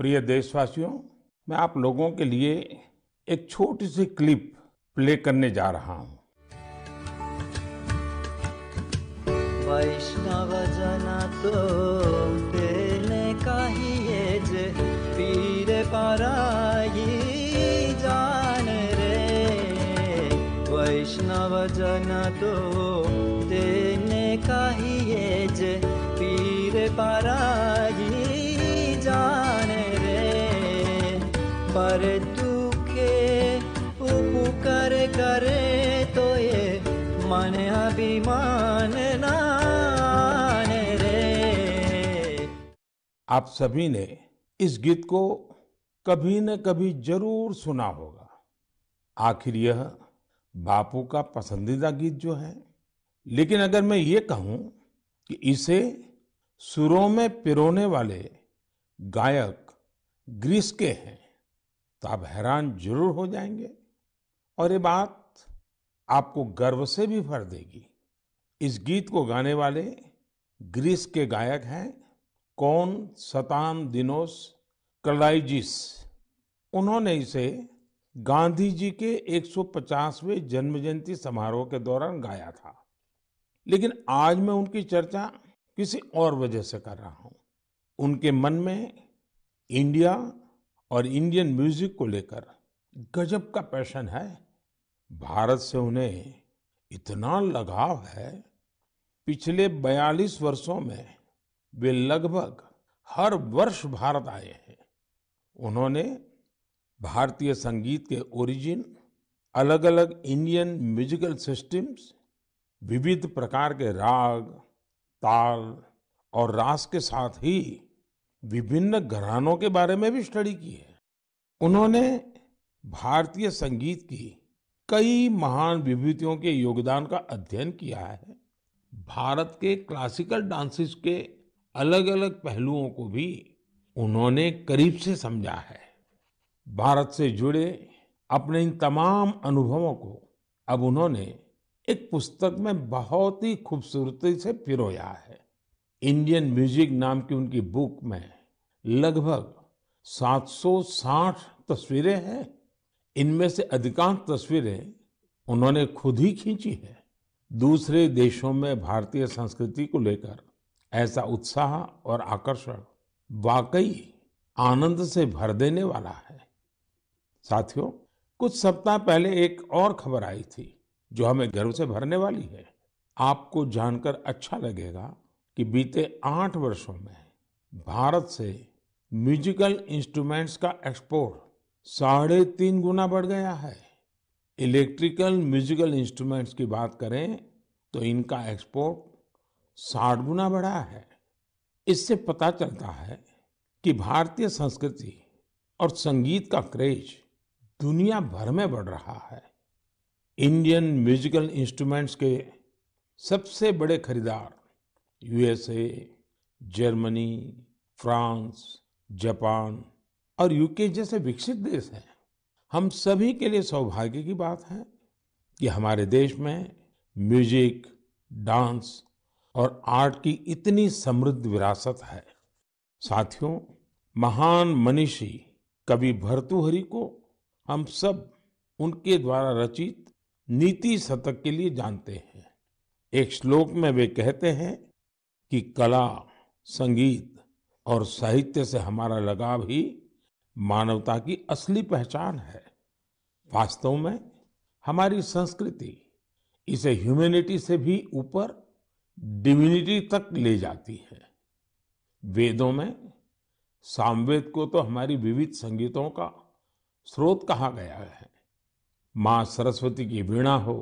प्रिय देशवासियों मैं आप लोगों के लिए एक छोटी सी क्लिप प्ले करने जा रहा हूं वैष्णव जन तो तेने कहिए जे पीर पराई जान रे वैष्णव जन तो तेने कहिए जे पीर पराई पर दुखे उपकार करे तो ये मन अभिमान नाने रे आप सभी ने इस गीत को कभी न कभी जरूर सुना होगा आखिर यह बापू का पसंदीदा गीत जो है लेकिन अगर मैं ये कहूं कि इसे सुरों में पिरोने वाले गायक ग्रीस के हैं तो आप हैरान जरूर हो जाएंगे और ये बात आपको गर्व से भी भर देगी इस गीत को गाने वाले ग्रीस के गायक हैं कौन सतान दिनोस कलाइजिस उन्होंने इसे गांधी जी के 150वें जन्म जयंती समारोह के दौरान गाया था लेकिन आज मैं उनकी चर्चा किसी और वजह से कर रहा हूं उनके मन में इंडिया और इंडियन म्यूजिक को लेकर गजब का पैशन है भारत से उन्हें इतना लगाव है पिछले 42 वर्षों में वे लगभग हर वर्ष भारत आए हैं उन्होंने भारतीय संगीत के ओरिजिन अलग अलग इंडियन म्यूजिकल सिस्टम्स विविध प्रकार के राग ताल और रास के साथ ही विभिन्न घरानों के बारे में भी स्टडी की है उन्होंने भारतीय संगीत की कई महान विभूतियों के योगदान का अध्ययन किया है भारत के क्लासिकल डांसेस के अलग अलग पहलुओं को भी उन्होंने करीब से समझा है भारत से जुड़े अपने इन तमाम अनुभवों को अब उन्होंने एक पुस्तक में बहुत ही खूबसूरती से पिरोया है इंडियन म्यूजिक नाम की उनकी बुक में लगभग 760 तस्वीरें हैं इनमें से अधिकांश तस्वीरें उन्होंने खुद ही खींची है दूसरे देशों में भारतीय संस्कृति को लेकर ऐसा उत्साह और आकर्षण वाकई आनंद से भर देने वाला है साथियों कुछ सप्ताह पहले एक और खबर आई थी जो हमें गर्व से भरने वाली है आपको जानकर अच्छा लगेगा कि बीते आठ वर्षों में भारत से म्यूजिकल इंस्ट्रूमेंट्स का एक्सपोर्ट साढ़े तीन गुना बढ़ गया है इलेक्ट्रिकल म्यूजिकल इंस्ट्रूमेंट्स की बात करें तो इनका एक्सपोर्ट साठ गुना बढ़ा है इससे पता चलता है कि भारतीय संस्कृति और संगीत का क्रेज दुनिया भर में बढ़ रहा है इंडियन म्यूजिकल इंस्ट्रूमेंट्स के सबसे बड़े खरीदार यूएसए जर्मनी फ्रांस जापान और यूके जैसे विकसित देश हैं हम सभी के लिए सौभाग्य की बात है कि हमारे देश में म्यूजिक डांस और आर्ट की इतनी समृद्ध विरासत है साथियों महान मनीषी कवि भर्तुहरि को हम सब उनके द्वारा रचित नीति शतक के लिए जानते हैं एक श्लोक में वे कहते हैं कि कला संगीत और साहित्य से हमारा लगाव ही मानवता की असली पहचान है वास्तव में हमारी संस्कृति इसे ह्यूमैनिटी से भी ऊपर डिविनिटी तक ले जाती है वेदों में सामवेद को तो हमारी विविध संगीतों का स्रोत कहा गया है माँ सरस्वती की वीणा हो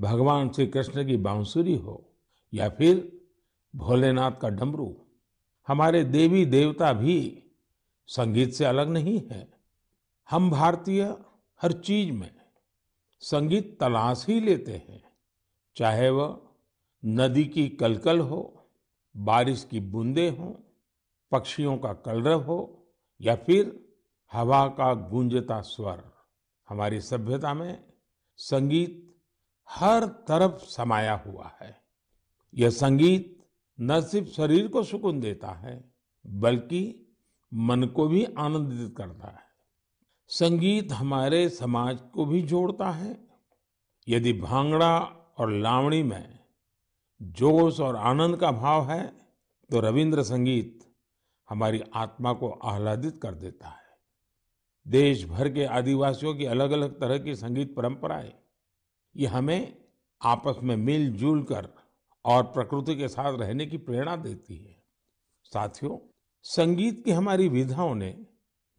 भगवान श्री कृष्ण की बांसुरी हो या फिर भोलेनाथ का डमरू हमारे देवी देवता भी संगीत से अलग नहीं है हम भारतीय हर चीज में संगीत तलाश ही लेते हैं चाहे वह नदी की कलकल हो बारिश की बूंदे हों पक्षियों का कलरव हो या फिर हवा का गूंजता स्वर हमारी सभ्यता में संगीत हर तरफ समाया हुआ है यह संगीत न सिर्फ शरीर को सुकून देता है बल्कि मन को भी आनंदित करता है संगीत हमारे समाज को भी जोड़ता है यदि भांगड़ा और लावणी में जोश और आनंद का भाव है तो रविंद्र संगीत हमारी आत्मा को आह्लादित कर देता है देश भर के आदिवासियों की अलग अलग तरह की संगीत परंपराएं ये हमें आपस में मिलजुल कर और प्रकृति के साथ रहने की प्रेरणा देती है साथियों संगीत की हमारी विधाओं ने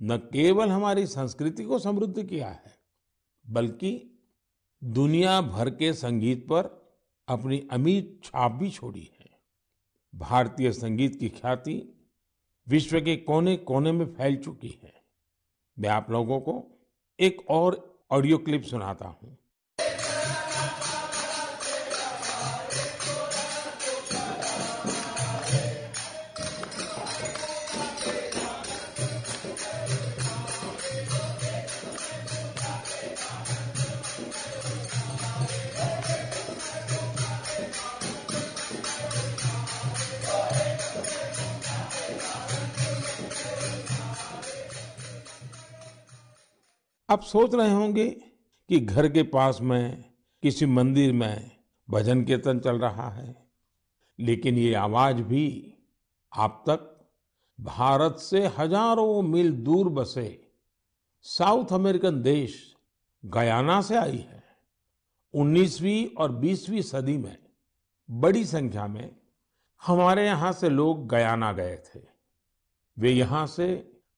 न केवल हमारी संस्कृति को समृद्ध किया है बल्कि दुनिया भर के संगीत पर अपनी अमीर छाप भी छोड़ी है भारतीय संगीत की ख्याति विश्व के कोने कोने में फैल चुकी है मैं आप लोगों को एक और ऑडियो क्लिप सुनाता हूं आप सोच रहे होंगे कि घर के पास में किसी मंदिर में भजन कीर्तन चल रहा है लेकिन ये आवाज भी आप तक भारत से हजारों मील दूर बसे साउथ अमेरिकन देश गयाना से आई है 19वीं और 20वीं सदी में बड़ी संख्या में हमारे यहां से लोग गयाना गए थे वे यहां से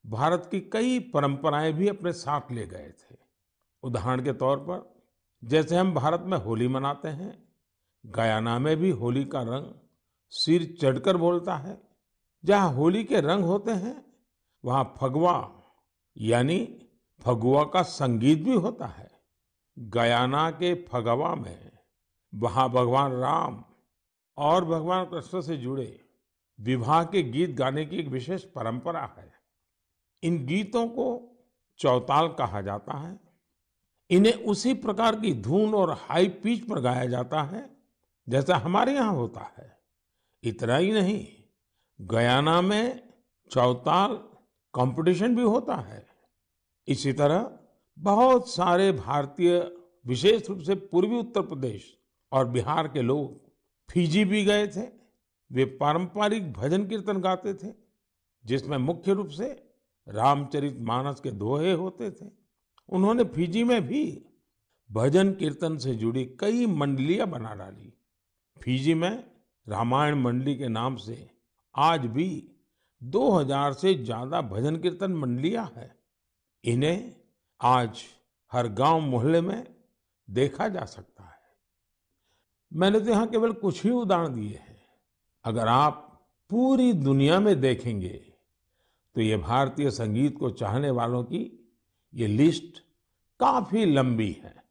भारत की कई परंपराएं भी अपने साथ ले गए थे उदाहरण के तौर पर जैसे हम भारत में होली मनाते हैं गयाना में भी होली का रंग सिर चढ़कर बोलता है जहाँ होली के रंग होते हैं वहाँ फगवा यानी फगुआ का संगीत भी होता है गयाना के फगवा में वहाँ भगवान राम और भगवान कृष्ण से जुड़े विवाह के गीत गाने की एक विशेष परंपरा है इन गीतों को चौताल कहा जाता है इन्हें उसी प्रकार की धुन और हाई पिच पर गाया जाता है जैसा हमारे यहाँ होता है इतना ही नहीं गयाना में चौताल कंपटीशन भी होता है इसी तरह बहुत सारे भारतीय विशेष रूप से पूर्वी उत्तर प्रदेश और बिहार के लोग फिजी भी गए थे वे पारंपरिक भजन कीर्तन गाते थे जिसमें मुख्य रूप से रामचरित मानस के दोहे होते थे उन्होंने फिजी में भी भजन कीर्तन से जुड़ी कई मंडलियां बना डाली फिजी में रामायण मंडली के नाम से आज भी 2000 से ज्यादा भजन कीर्तन मंडलियां हैं इन्हें आज हर गांव मोहल्ले में देखा जा सकता है मैंने तो यहां केवल कुछ ही उदाहरण दिए हैं अगर आप पूरी दुनिया में देखेंगे तो ये भारतीय संगीत को चाहने वालों की ये लिस्ट काफ़ी लंबी है